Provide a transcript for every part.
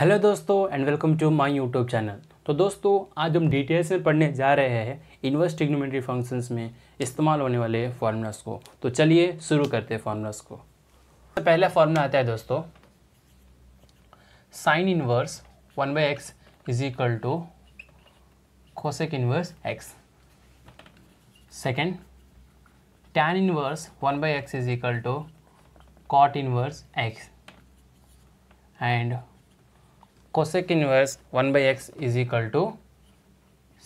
hello दोस्तों and welcome to my YouTube channel तो दोस्तों आज हम डिटेल्स में पढ़ने जा रहे हैं इन्वर्स टिग्नोमेट्री फंक्शंस में इस्तेमाल होने वाले फार्मूलाज को तो चलिए शुरू करते हैं फार्मूलाज को तो पहला फार्मूला आता है दोस्तों sine inverse one by x is equal to cosec inverse x second tan inverse one by x is equal to cot inverse x and cosec inverse one by x is equal to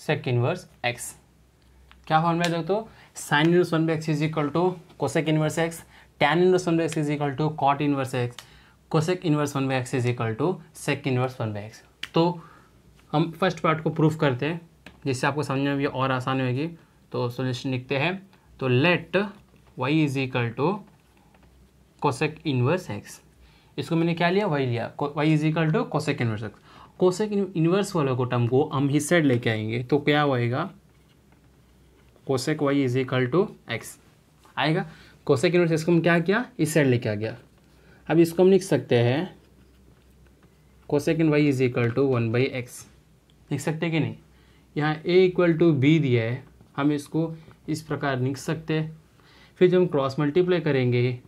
sec inverse x क्या formula है दोस्तों sine inverse one by x is equal to cosec inverse x tan inverse one by x is equal to cot inverse x cosec inverse one by x is equal to sec inverse one by x तो हम first part को proof करते हैं जिससे आपको समझने में और आसान होगी तो सोल्यूशन लिखते हैं तो let y is equal to cosec inverse x इसको मैंने क्या लिया वाई लिया y is equal to cosec inverse x cosec inverse वाले को टर्म को हम इस साइड लेके आएंगे तो क्या होएगा cosec y is equal to x आएगा कोसेक इनवर्स इसको हम क्या किया इस साइड लेके आ गया अब इसको हम लिख सकते हैं इन y is equal to one by x लिख सकते कि नहीं यहाँ ए इक्वल टू बी दिया है हम इसको इस प्रकार लिख सकते हैं फिर जब हम क्रॉस मल्टीप्लाई करेंगे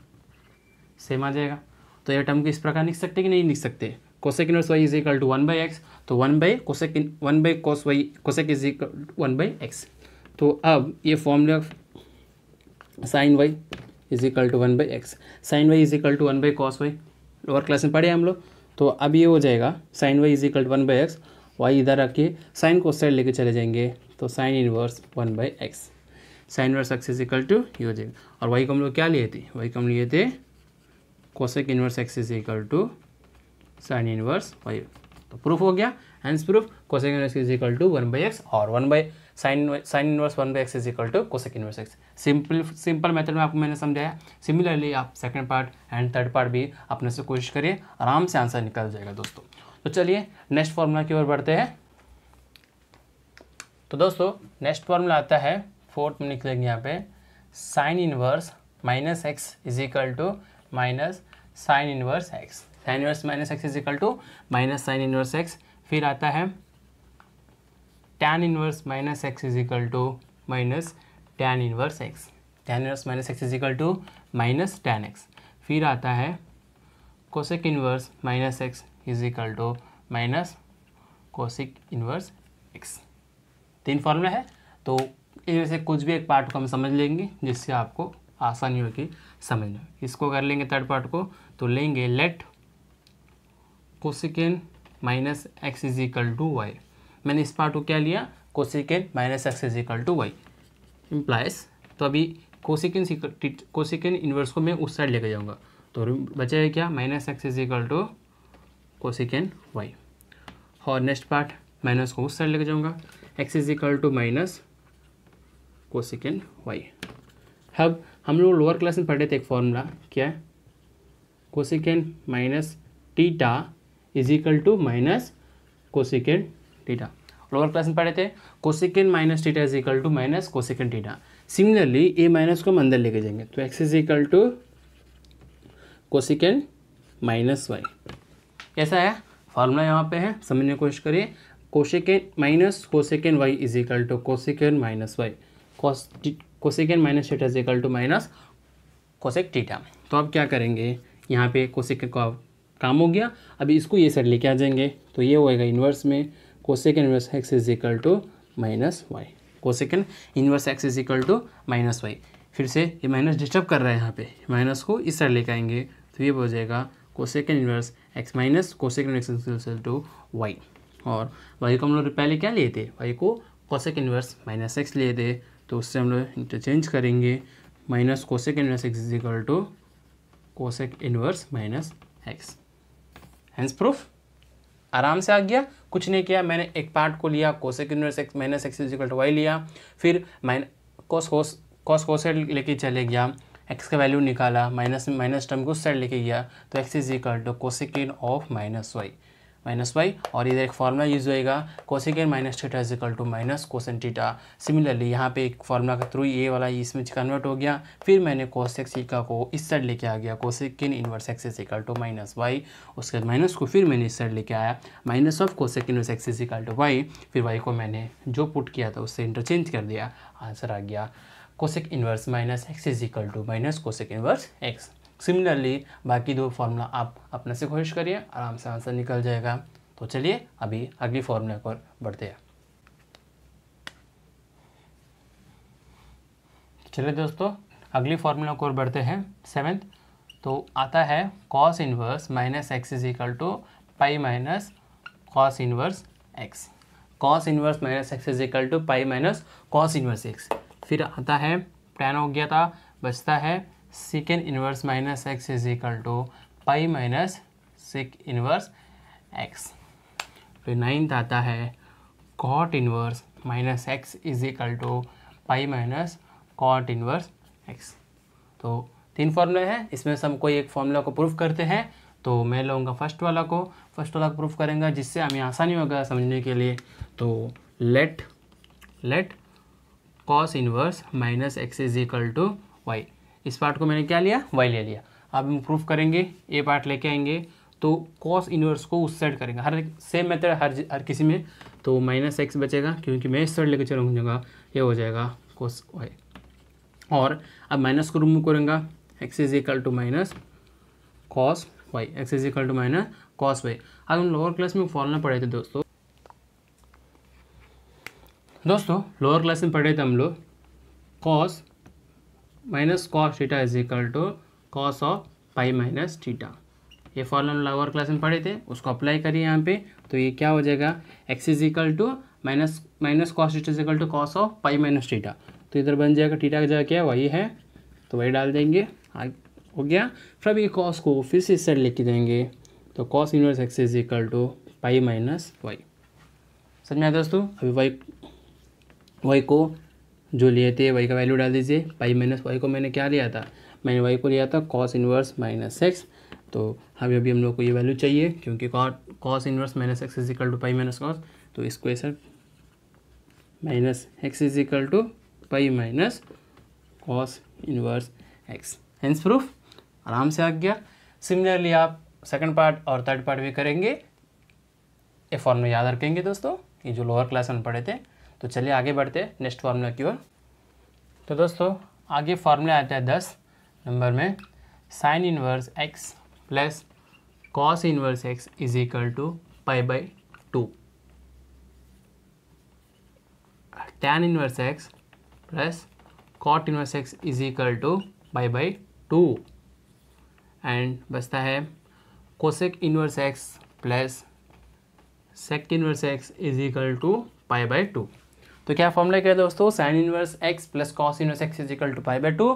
सेम आ जाएगा तो यह टर्म को इस प्रकार लिख सकते कि नहीं लिख सकते cosec inverse y is equal to one by x तो वन बाई कोसेक इन one by cos y cosec is equal to one by x तो अब ये formula sine y is equal to one by x sine y is equal to one by cos y lower class में पढ़े हम लोग तो अब ये हो जाएगा sine y is equal to one by x Y इधर के साइन को साइड लेके चले जाएंगे तो sine inverse one by x sine verse x is equal to ये हो जाएगा और वाई को हम लोग क्या लिए थे वाई को हम लिए थे cosec inverse x is equal to sine inverse y तो प्रूफ हो गया hence proof cosec inverse is equal to one by x और one by sine sine inverse one by x is equal to cosec inverse x simple simple method में आपको मैंने समझाया similarly आप second part and third part भी अपने से कोशिश करिए आराम से आंसर निकल जाएगा दोस्तों तो चलिए नेक्स्ट फॉर्मूला की ओर बढ़ते हैं तो दोस्तों नेक्स्ट फॉर्मूला आता है फोर्थ में निकलेंगे यहाँ पे sine inverse minus x is equal to minus sine inverse x sine inverse minus x is equal to minus sine inverse x फिर आता है tan inverse minus x is equal to minus tan inverse x tan inverse minus x is equal to minus tan x फिर आता है cosec inverse minus x is equal to minus cosec inverse x तीन formula है तो इनमें से कुछ भी एक पार्ट को हम समझ लेंगे जिससे आपको आसानी होगी समझना इसको कर लेंगे थर्ड पार्ट को तो लेंगे let cosecant minus x is equal to y मैंने इस पार्ट को क्या लिया cosecant minus x is equal to y implies तो अभी कोसिकेन कोसिकेन इन्वर्स को मैं उस साइड लेकर जाऊँगा तो बचा है क्या minus x is equal to cosecant y और नेक्स्ट पार्ट माइनस को उस साइड लेकर जाऊँगा x is equal to minus cosecant y अब हम लोग लोअर क्लास में पढ़े थे एक फॉर्मूला क्या है cosecant minus theta is equal to minus cosecant theta lower class में पढ़े थे cosecant minus theta is equal to minus cosecant theta similarly a minus को हम अंदर लेके जाएंगे तो x is equal to cosecant minus y कैसा है फार्मूला यहाँ पे है समझने की कोशिश करिए cosecant minus cosecant y is equal to cosecant minus y cos cosecant minus theta is equal to minus cosec theta तो अब क्या करेंगे यहाँ पे कोसेक का काम हो गया अभी इसको ये साइड लेके आ जाएंगे तो ये होएगा इन्वर्स में cosec inverse x is equal to minus y cosecant inverse x is equal to minus y फिर से ये माइनस डिस्टर्ब कर रहा है यहाँ पे माइनस को इस साइड लेके आएंगे तो ये हो जाएगा cosecant inverse x minus cosecant x equal to y और वाई को हम लोग पहले क्या लिए थे वाई को कोसेक इन्वर्स माइनस एक्स लिए थे तो उससे हम लोग इंटरचेंज करेंगे minus cosec inverse x is equal to cosec inverse minus x hence proof आराम से आ गया कुछ नहीं किया मैंने एक पार्ट को लिया cosec inverse x minus x is equal to y लिया फिर माइन कोस कोस कोस कोसेक लेके चले गया एक्स का वैल्यू निकाला माइनस माइनस टर्म को उस साइड लेके गया तो x is equal to cosecant of minus y minus y और इधर एक फार्मूला यूज होएगा cosecant minus theta is equal to minus cosine theta similarly यहाँ पे एक फॉर्मूला के थ्रू ये वाला इसमें कन्वर्ट हो गया फिर मैंने कोसेक सीका को इस साइड लेके आ गया cosecant inverse x is equal to minus y उसके बाद माइनस को फिर मैंने इस साइड लेके आया minus of cosec inverse x is equal to y फिर वाई को मैंने जो पुट किया था उससे इंटरचेंज कर दिया आंसर आ गया cosec inverse minus x is equal to minus cosec inverse x similarly बाकी दो फार्मूला आप अपने से कोशिश करिए आराम से आंसर निकल जाएगा तो चलिए अभी अगली फार्मूला पर बढ़ते हैं चलिए दोस्तों अगली फार्मूला को बढ़ते हैं सेवेंथ तो आता है cos inverse minus x is equal to pi minus cos inverse x cos inverse minus x is equal to pi minus cos inverse x फिर आता है टेन हो गया था बचता है secant inverse minus x is equal to pi minus sec inverse x तो ninth आता है cot inverse minus x is equal to pi minus cot inverse x तो तीन फॉर्मूले हैं इसमें से हम कोई एक फॉर्मूला को प्रूफ करते हैं तो मैं लूँगा फर्स्ट वाला को फर्स्ट वाला को प्रूफ करेंगे जिससे हमें आसानी होगा समझने के लिए तो let let cos inverse minus x is equal to y इस पार्ट को मैंने क्या लिया वाई ले लिया अब हम प्रूफ करेंगे ए पार्ट लेके आएंगे तो कॉस इनवर्स को उस साइड करेंगे हर सेम मेथड हर हर किसी में तो माइनस एक्स बचेगा क्योंकि मैं इस साइड लेकर चलूँगा ये हो जाएगा कॉस वाई और अब माइनस को रिमूव करूँगा x is equal to minus cos y x is equal to minus cos y अब हम लोअर क्लास में फॉर्मूला पढ़े थे दोस्तों दोस्तों लोअर क्लास में पढ़े थे हम लोग cos minus cos theta is equal to cos of pi minus theta ये फॉर्मूला लोअर क्लास में पढ़े थे उसको अप्लाई करिए यहाँ पे तो ये क्या हो जाएगा x is equal to minus minus cos theta is equal to cos of pi minus theta तो इधर बन जाएगा थीटा की जगह क्या है वही है तो वही डाल देंगे हो गया फिर अभी कॉस को फिर से इस साइड के देंगे तो cos inverse x is equal to pi minus y समझ में आया दोस्तों अभी वाई वाई को जो लिए थे वाई का वैल्यू डाल दीजिए पाई माइनस वाई को मैंने क्या लिया था मैंने वाई को लिया था कॉस इनवर्स माइनस एक्स तो अभी अभी हम लोग को ये वैल्यू चाहिए क्योंकि cos inverse minus x is equal to pi minus cos तो इसको ऐसा minus x is equal to pi minus cos inverse x hence proof आराम से आ गया सिमिलरली आप सेकेंड पार्ट और थर्ड पार्ट भी करेंगे ये फॉर्म में याद रखेंगे दोस्तों ये जो लोअर क्लास में पढ़े थे तो चलिए आगे बढ़ते हैं नेक्स्ट फार्मूला की ओर तो दोस्तों आगे फार्मूला आता है दस नंबर में sine inverse x plus cos inverse x is equal to pi by two tan inverse x plus cot inverse x is equal to pi by two and बचता है cosec inverse x plus sec inverse x is equal to pi by two तो क्या formula क्या है दोस्तों sine inverse x plus cos inverse x is equal to pi by two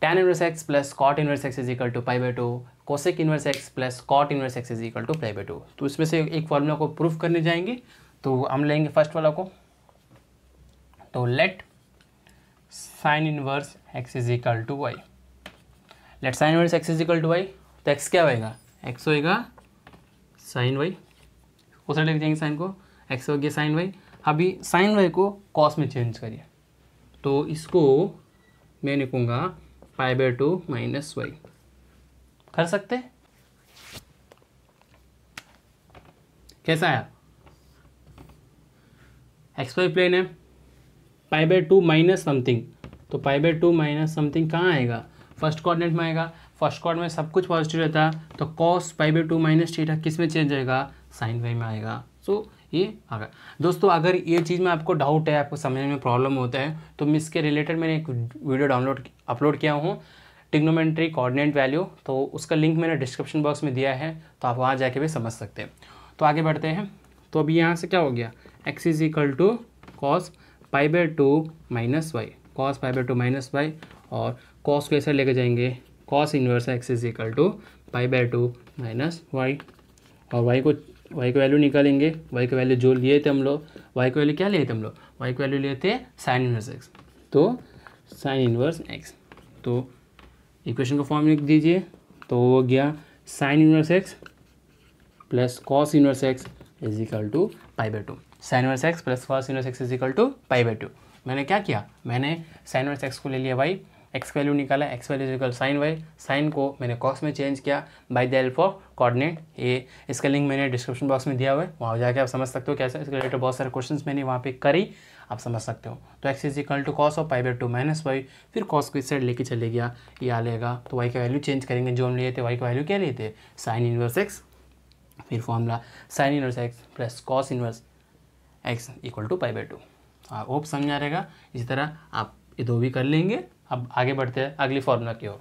tan inverse x plus cot inverse x is equal to pi by two cosec inverse x plus cot inverse x is equal to pi by two तो इसमें से एक formula को proof करने जाएंगे तो हम लेंगे फर्स्ट वाला को तो let sine inverse x is equal to y let sine inverse x is equal to y तो एक्स क्या होएगा एक्स होएगा साइन वाई उस लिख देंगे साइन को एक्स हो गया साइन वाई अभी साइन वाई को कॉस में चेंज करिए तो इसको मैं लिखूँगा five by two minus y कर सकते कैसा आया एक्स वाई प्लेन है pi by two minus something तो pi by two minus something कहाँ आएगा फर्स्ट कॉर्डिनेट में आएगा फर्स्ट कॉर्ड में सब कुछ पॉजिटिव रहता है तो cos pi by two minus theta किस में चेंज आएगा साइन वाई में आएगा सो so, ये अगर दोस्तों अगर ये चीज़ में आपको डाउट है आपको समझने में प्रॉब्लम होता है तो मैं इसके रिलेटेड मैंने एक वीडियो डाउनलोड अपलोड किया हूँ टिग्नोमेंट्री कोऑर्डिनेट वैल्यू तो उसका लिंक मैंने डिस्क्रिप्शन बॉक्स में दिया है तो आप वहाँ जाके भी समझ सकते हैं तो आगे बढ़ते हैं तो अभी यहाँ से क्या हो गया x is equal to cos pi by two minus y cos pi by two minus y और कॉस को ऐसे लेके जाएंगे cos inverse x is equal to pi by two minus y और वाई को वाई का वैल्यू निकालेंगे y का वैल्यू जो लिए थे हम लोग वाई का वैल्यू क्या लिए थे हम लोग वाई का वैल्यू लिए थे साइन इनवर्स एक्स तो साइन इनवर्स एक्स तो इक्वेशन का फॉर्म लिख दीजिए तो वो गया sine inverse x plus cos inverse x is equal to pi by two sine inverse x plus cos inverse x is equal to pi by two मैंने क्या किया मैंने साइन इनवर्स एक्स को ले लिया वाई एक्स वैल्यू निकाला x value is equal sine y sine को मैंने कॉस में चेंज किया by the help of coordinate a इसका लिंक मैंने डिस्क्रिप्शन बॉक्स में दिया हुआ है वहाँ जाके आप समझ सकते हो कैसे इसके रिलेटेड बहुत सारे क्वेश्चन मैंने वहाँ पे करी आप समझ सकते हो तो x is equal to cos of pi by two minus y फिर कॉस को इस साइड लेके चले गया ये आ लेगा तो वाई का वैल्यू चेंज करेंगे जो हम लिए थे वाई का वैल्यू क्या लिए थे साइन इनवर्स एक्स फिर formula sine inverse x plus cos inverse x equal to pi by two hope समझ आ रहेगा इसी तरह आप ये दो भी कर लेंगे अब आगे बढ़ते हैं अगली फॉर्मूला की ओर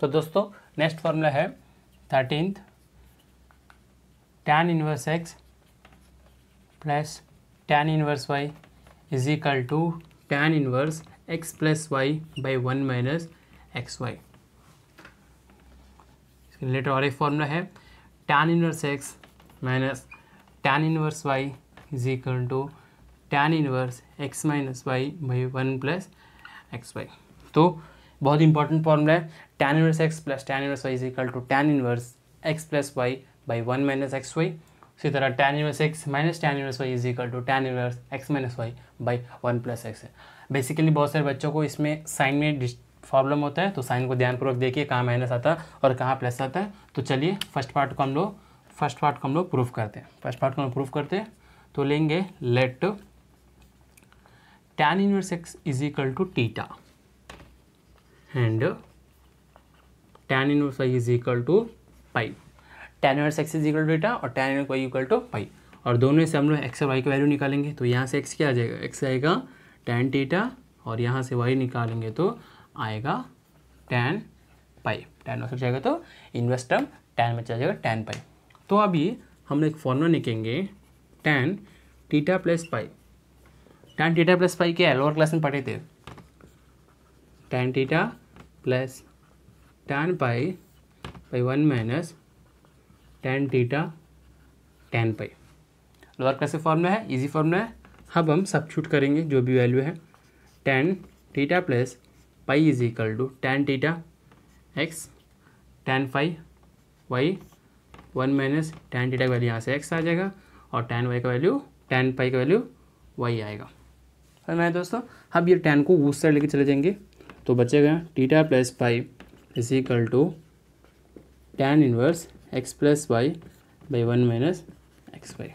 तो दोस्तों नेक्स्ट फॉर्मूला है thirteenth tan inverse x plus tan inverse y is equal to tan inverse x plus y by one minus x y इसके रिलेटेड और एक फॉर्मूला है tan inverse x minus tan inverse y is equal to tan inverse x minus y by one plus x y तो बहुत important formula है tan inverse x plus tan inverse y is equal to tan inverse x plus y by one minus x y इसी तरह tan inverse x minus tan inverse y is equal to tan inverse x minus y by one plus x basically बहुत सारे बच्चों को इसमें sign में problem होता है तो साइन को ध्यानपूर्वक देखिए कहाँ माइनस आता है और कहाँ प्लस आता है तो चलिए फर्स्ट पार्ट को हम लोग फर्स्ट पार्ट को हम लोग प्रूफ करते हैं फर्स्ट पार्ट को हम प्रूफ करते हैं तो लेंगे let tan inverse x is equal to theta and tan inverse y is equal to pi tan inverse x is equal to theta और tan inverse y equal to pi और दोनों से हम लोग एक्स और वाई की value निकालेंगे तो यहाँ से एक्स क्या आ जाएगा एक्स आएगा टेन टीटा और यहाँ से वाई निकालेंगे तो आएगा टेन पाई टेन वर्स जाएगा तो इन्वेस्टम टेन में चला जाएगा टेन पाई तो अभी हम लोग एक फॉर्मूला निकलेंगे tan theta plus pi tan theta plus pi क्या है लोअर क्लास में पढ़े थे tan theta plus tan pi pi one minus tan theta tan pi lower class का फॉर्मूला है इजी फॉर्मूला है अब हम छूट करेंगे जो भी वैल्यू है tan theta plus pi is equal to tan theta x tan five y one minus tan theta का वैल्यू यहाँ से एक्स आ जाएगा और टेन वाई का वैल्यू टेन पाई का वैल्यू वाई आएगा समझ में दोस्तों अब ये टेन को उस साइड लेके चले जाएंगे तो बचेगा theta plus five is equal to tan inverse x plus y by one minus x y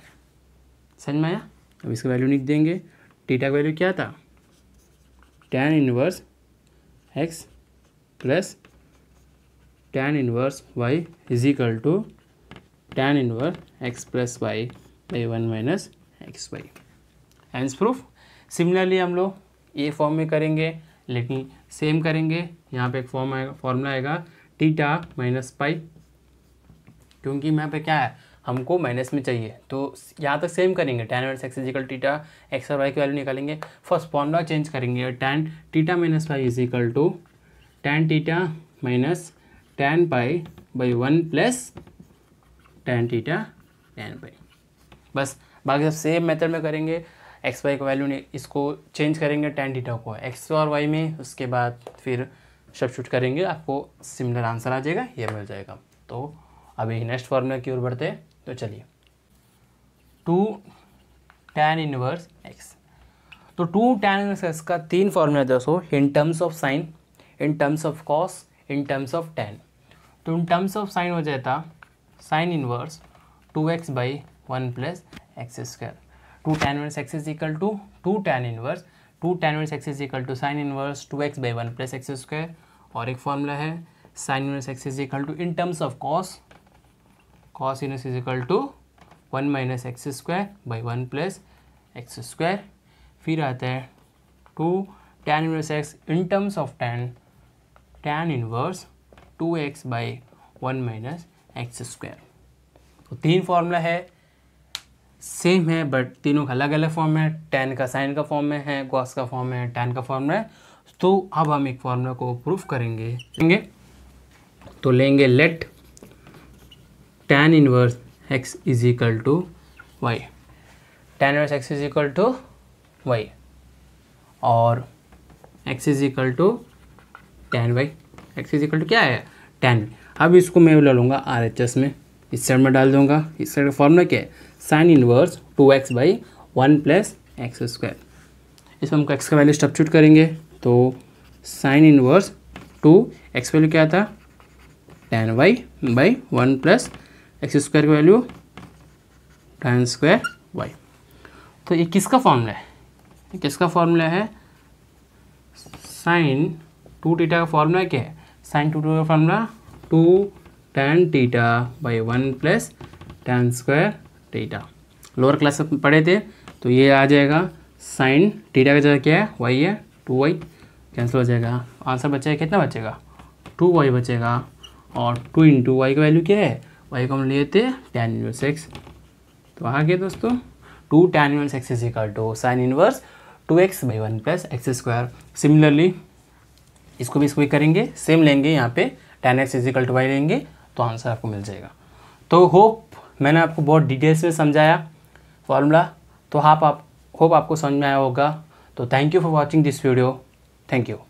समझ में आया अब इसका वैल्यू लिख देंगे टीटा का वैल्यू क्या था tan inverse x plus tan inverse y is equal to tan inverse x plus y by one minus x y hence proof similarly हम लोग ए फॉर्म में करेंगे लेकिन सेम करेंगे यहाँ पे एक फॉर्म आएगा फॉर्मूला आएगा टीटा माइनस पाई क्योंकि यहाँ पे क्या है हमको माइनस में चाहिए तो यहाँ तक सेम करेंगे tan minus x is equal theta x और वाई की वैल्यू निकालेंगे फर्स्ट फॉर्मूला चेंज करेंगे tan theta minus pi is equal to tan theta minus tan pi by one plus tan theta tan pi बस बाकी सब सेम मेथड में करेंगे x y का वैल्यू इसको चेंज करेंगे टेन डीटा को एक्स और वाई में उसके बाद फिर सब शूट करेंगे आपको सिमिलर आंसर आ जाएगा ये मिल जाएगा तो अभी नेक्स्ट फार्मूला की ओर बढ़ते हैं तो चलिए टू टेन इनवर्स एक्स तो टू टेन इनवर्स एक्स का तीन फार्मूला दोस्तों in terms of sine in terms of cos in terms of tan तो इन टर्म्स ऑफ साइन हो जाता sine inverse two x by one plus x square two tan inverse x is equal to two tan inverse two tan inverse x is equal to sine inverse two x by one plus x square और एक formula है sine inverse x is equal to in terms of cos cos inverse is equal to one minus x square by one plus x square फिर आता है two tan inverse x in terms of tan tan inverse two x by one minus x square तो तीन formula है same है but तीनों का अलग अलग फॉर्म है टेन का साइन का फॉर्म में है गॉस का फॉर्म है टेन का फॉर्म है तो अब हम एक फॉर्मूला को प्रूफ करेंगे लेंगे तो लेंगे let tan inverse x is equal to y tan inverse x is equal to y और x is equal to tan y x is equal to क्या है टेन अब इसको मैं ले लूँगा आर एच एस में इस साइड में डाल दूँगा इस साइड का फॉर्मूला क्या है sine inverse two x by one plus x square इसमें हमको एक्स का वैल्यू सब्सिट्यूट करेंगे तो sine inverse two x value क्या था tan y by one plus x square का वैल्यू टेन स्क्वायर वाई तो ये किसका फॉर्मूला है ये किसका फॉर्मूला है साइन टू टीटा का फॉर्मूला क्या है साइन टू टू का formula two tan theta by one plus tan square theta lower class में पढ़े थे तो ये आ जाएगा साइन टीटा का जगह क्या है वाई है टू वाई कैंसिल हो जाएगा आंसर बचेगा कितना बचेगा टू वाई बचेगा और टू इन टू वाई का वैल्यू क्या है वाई को हम लिए थे टेन इनवर्स एक्स तो आ गया दोस्तों two tan inverse x is equal to sine inverse two x by one plus x square similarly इसको भी इसको भी करेंगे सेम लेंगे यहाँ पे tan x is equal to y लेंगे तो आंसर आपको मिल जाएगा तो होप मैंने आपको बहुत डिटेल्स में समझाया फार्मूला तो आप होप आपको समझ में आया होगा तो thank you for watching this video thank you